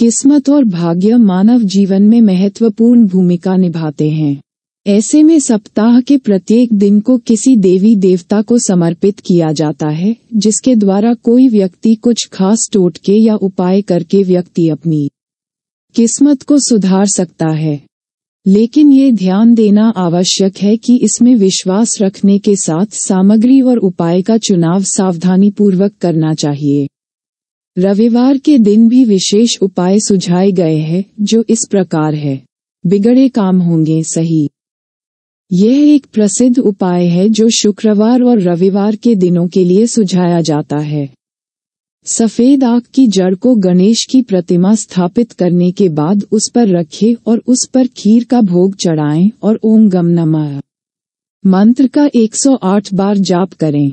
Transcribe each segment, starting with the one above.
किस्मत और भाग्य मानव जीवन में महत्वपूर्ण भूमिका निभाते हैं ऐसे में सप्ताह के प्रत्येक दिन को किसी देवी देवता को समर्पित किया जाता है जिसके द्वारा कोई व्यक्ति कुछ खास टोटके या उपाय करके व्यक्ति अपनी किस्मत को सुधार सकता है लेकिन ये ध्यान देना आवश्यक है कि इसमें विश्वास रखने के साथ सामग्री और उपाय का चुनाव सावधानीपूर्वक करना चाहिए रविवार के दिन भी विशेष उपाय सुझाए गए हैं जो इस प्रकार है बिगड़े काम होंगे सही यह एक प्रसिद्ध उपाय है जो शुक्रवार और रविवार के दिनों के लिए सुझाया जाता है सफेद आग की जड़ को गणेश की प्रतिमा स्थापित करने के बाद उस पर रखें और उस पर खीर का भोग चढ़ाएं और ओम गम नमः मंत्र का 108 बार जाप करें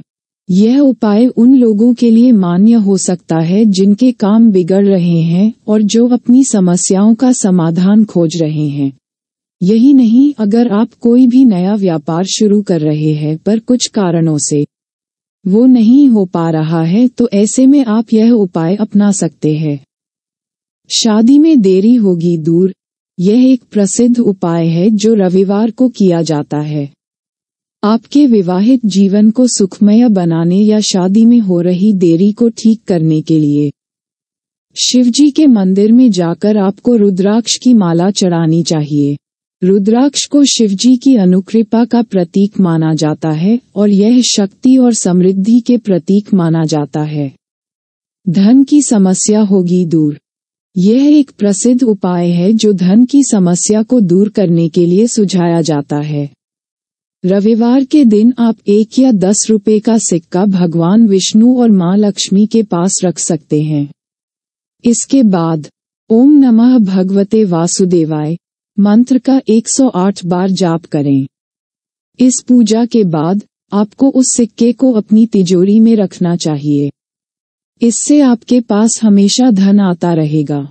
यह उपाय उन लोगों के लिए मान्य हो सकता है जिनके काम बिगड़ रहे हैं और जो अपनी समस्याओं का समाधान खोज रहे हैं यही नहीं अगर आप कोई भी नया व्यापार शुरू कर रहे हैं पर कुछ कारणों से वो नहीं हो पा रहा है तो ऐसे में आप यह उपाय अपना सकते हैं शादी में देरी होगी दूर यह एक प्रसिद्ध उपाय है जो रविवार को किया जाता है आपके विवाहित जीवन को सुखमय बनाने या शादी में हो रही देरी को ठीक करने के लिए शिवजी के मंदिर में जाकर आपको रुद्राक्ष की माला चढ़ानी चाहिए रुद्राक्ष को शिवजी की अनुकृपा का प्रतीक माना जाता है और यह शक्ति और समृद्धि के प्रतीक माना जाता है धन की समस्या होगी दूर यह एक प्रसिद्ध उपाय है जो धन की समस्या को दूर करने के लिए सुझाया जाता है रविवार के दिन आप एक या दस रुपए का सिक्का भगवान विष्णु और माँ लक्ष्मी के पास रख सकते हैं इसके बाद ओम नमः भगवते वासुदेवाय मंत्र का 108 बार जाप करें इस पूजा के बाद आपको उस सिक्के को अपनी तिजोरी में रखना चाहिए इससे आपके पास हमेशा धन आता रहेगा